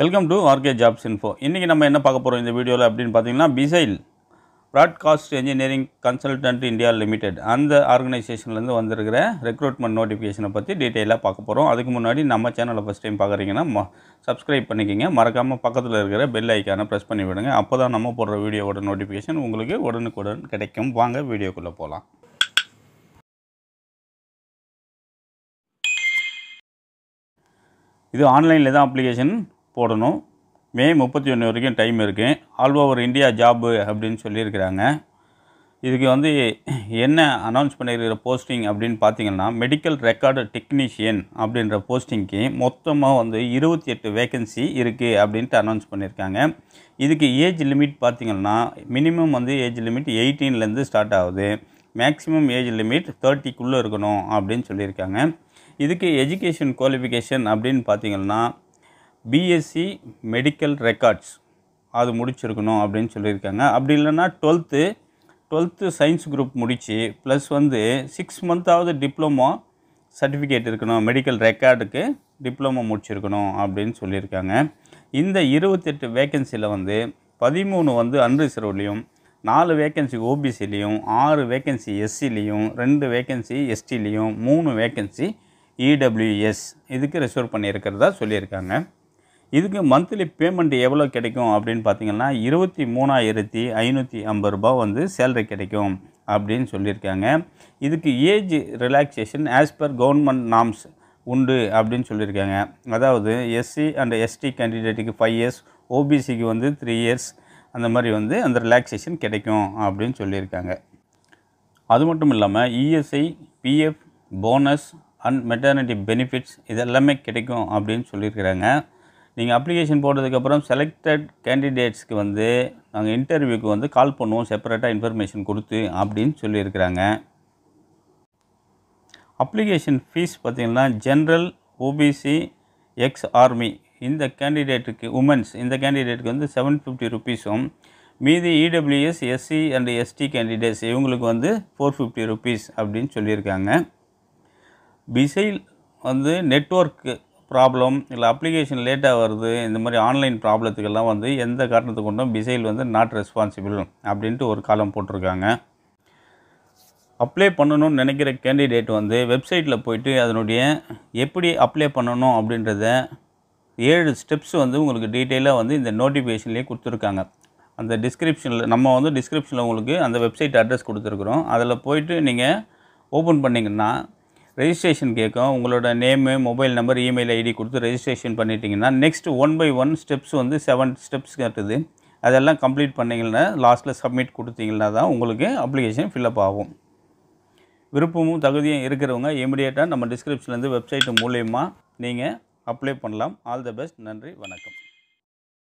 welcome to RK jobs info இன்றைக்கி நம்ம என்ன பார்க்க போகிறோம் இந்த வீடியோவில் அப்படின்னு பார்த்தீங்கன்னா BECIL broadcast engineering consultant India limited அந்த ஆர்கனைசேஷன்லேருந்து வந்திருக்கிற ரெக்ரூட்மெண்ட் நோட்டிஃபிகேஷனை பற்றி டீட்டெயிலாக பார்க்க போகிறோம் அதுக்கு முன்னாடி நம்ம சேனலை ஃபஸ்ட் டைம் பார்க்குறீங்கன்னா சப்ஸ்கிரைப் பண்ணிக்கோங்க மறக்காமல் பக்கத்தில் இருக்கிற பெல் ஐக்கானை ப்ரெஸ் பண்ணி விடுங்க அப்போ தான் நம்ம போடுற வீடியோவோட நோட்டிஃபிகேஷன் உங்களுக்கு உடனுக்குடன் கிடைக்கும் வாங்க வீடியோக்குள்ளே போகலாம் இது ஆன்லைனில் தான் அப்ளிகேஷன் போடணும் மே முப்பத்தி ஒன்று வரைக்கும் டைம் இருக்குது ஆல் ஓவர் இந்தியா ஜாப்பு அப்படின்னு சொல்லியிருக்கிறாங்க இதுக்கு வந்து என்ன அனௌன்ஸ் பண்ணியிருக்கிற போஸ்டிங் அப்படின்னு பார்த்தீங்கன்னா மெடிக்கல் ரெக்கார்டு டெக்னீஷியன் அப்படின்ற போஸ்டிங்க்கு மொத்தமாக வந்து இருபத்தி எட்டு வேக்கன்சி இருக்குது அப்படின்ட்டு அனௌன்ஸ் பண்ணியிருக்காங்க இதுக்கு ஏஜ் லிமிட் பார்த்திங்கன்னா மினிமம் வந்து ஏஜ் லிமிட் எயிட்டீன்லேருந்து ஸ்டார்ட் ஆகுது மேக்ஸிமம் ஏஜ் லிமிட் தேர்ட்டிக்குள்ளே இருக்கணும் அப்படின்னு சொல்லியிருக்காங்க இதுக்கு எஜுகேஷன் குவாலிஃபிகேஷன் அப்படின்னு பார்த்திங்கன்னா பிஎஸ்சி மெடிக்கல் ரெக்கார்ட்ஸ் அது முடிச்சிருக்கணும் அப்படின்னு சொல்லியிருக்காங்க அப்படி இல்லைன்னா டுவெல்த்து டுவெல்த்து சயின்ஸ் குரூப் முடித்து ப்ளஸ் வந்து சிக்ஸ் மந்த்தாவது டிப்ளமோ சர்டிஃபிகேட் இருக்கணும் மெடிக்கல் ரெக்கார்டுக்கு டிப்ளமோ முடிச்சிருக்கணும் அப்படின்னு சொல்லியிருக்காங்க இந்த இருபத்தெட்டு வேக்கன்சியில் வந்து பதிமூணு வந்து அன்ரிசர்வ்லேயும் நாலு வேக்கன்சி ஓபிசிலையும் ஆறு வேக்கன்சி எஸ்சிலையும் ரெண்டு வேக்கன்சி எஸ்டிலையும் மூணு வேக்கன்சி இடபிள்யூஎஸ் e இதுக்கு ரிசர்வ் பண்ணியிருக்கிறதா சொல்லியிருக்காங்க இதுக்கு மந்த்லி பேமெண்ட் எவ்வளோ கிடைக்கும் அப்படின்னு பார்த்தீங்கன்னா இருபத்தி மூணாயிரத்தி ஐநூற்றி ஐம்பது ரூபா வந்து சேலரி கிடைக்கும் அப்படின்னு சொல்லியிருக்காங்க இதுக்கு age relaxation as per government norms உண்டு அப்படின்னு சொல்லியிருக்காங்க அதாவது எஸ்சி அண்ட் எஸ்டி கேண்டிடேட்டுக்கு ஃபைவ் இயர்ஸ் ஓபிசிக்கு வந்து த்ரீ இயர்ஸ் அந்த மாதிரி வந்து அந்த ரிலாக்ஸேஷன் கிடைக்கும் அப்படின்னு சொல்லியிருக்காங்க அது மட்டும் இல்லாமல் ESI PF bonus and maternity benefits இதெல்லாமே கிடைக்கும் அப்படின்னு சொல்லியிருக்கிறாங்க நீங்கள் அப்ளிகேஷன் போட்டதுக்கப்புறம் செலக்டட் கேண்டிடேட்ஸ்க்கு வந்து நாங்கள் இன்டர்வியூக்கு வந்து கால் பண்ணுவோம் செப்பரேட்டாக இன்ஃபர்மேஷன் கொடுத்து அப்படின்னு சொல்லியிருக்கிறாங்க அப்ளிகேஷன் ஃபீஸ் பார்த்திங்கன்னா ஜென்ரல் ஓபிசி எக்ஸ் ஆர்மி இந்த கேண்டிடேட்டுக்கு உமன்ஸ் இந்த கேண்டிடேட்டுக்கு வந்து செவன் ஃபிஃப்டி ருபீஸும் மீதி EWS SC and ST candidates இவங்களுக்கு வந்து ஃபோர் ஃபிஃப்டி ருபீஸ் அப்படின்னு சொல்லியிருக்காங்க பிசைல் வந்து நெட்ஒர்க்கு ப்ராப்ளம் இல்லை அப்ளிகேஷன் லேட்டாக வருது இந்த மாதிரி ஆன்லைன் ப்ராப்ளத்துக்கெல்லாம் வந்து எந்த காரணத்தை கொண்டும் பிசைல் வந்து நாட் ரெஸ்பான்சிபிள் அப்படின்ட்டு ஒரு காலம் போட்டிருக்காங்க அப்ளை பண்ணணும்னு நினைக்கிற கேண்டிடேட் வந்து வெப்சைட்டில் போயிட்டு அதனுடைய எப்படி அப்ளை பண்ணணும் அப்படின்றத ஏழு ஸ்டெப்ஸ் வந்து உங்களுக்கு டீட்டெயிலாக வந்து இந்த நோட்டிஃபிகேஷன்லேயே கொடுத்துருக்காங்க அந்த டிஸ்கிரிப்ஷனில் நம்ம வந்து டிஸ்கிரிப்ஷனில் உங்களுக்கு அந்த வெப்சைட் அட்ரஸ் கொடுத்துருக்குறோம் அதில் போயிட்டு நீங்கள் ஓப்பன் பண்ணிங்கன்னா ரெஜிஸ்ட்ரேஷன் கேட்கும் உங்களோட name mobile number email ID கொடுத்து ரெஜிஸ்ட்ரேஷன் பண்ணிட்டீங்கன்னா next one by one steps வந்து செவன் ஸ்டெப்ஸ் கட்டுது அதெல்லாம் கம்ப்ளீட் பண்ணிங்கன்னா லாஸ்ட்டில் சப்மிட் கொடுத்தீங்கன்னா தான் உங்களுக்கு அப்ளிகேஷன் ஃபில்அப் ஆகும் விருப்பமும் தகுதியும் இருக்கிறவங்க இமிடியேட்டாக நம்ம டிஸ்கிரிப்ஷன்லேருந்து வெப்சைட்டு மூலயமா நீங்கள் அப்ளை பண்ணலாம் ஆல் த பெஸ்ட் நன்றி வணக்கம்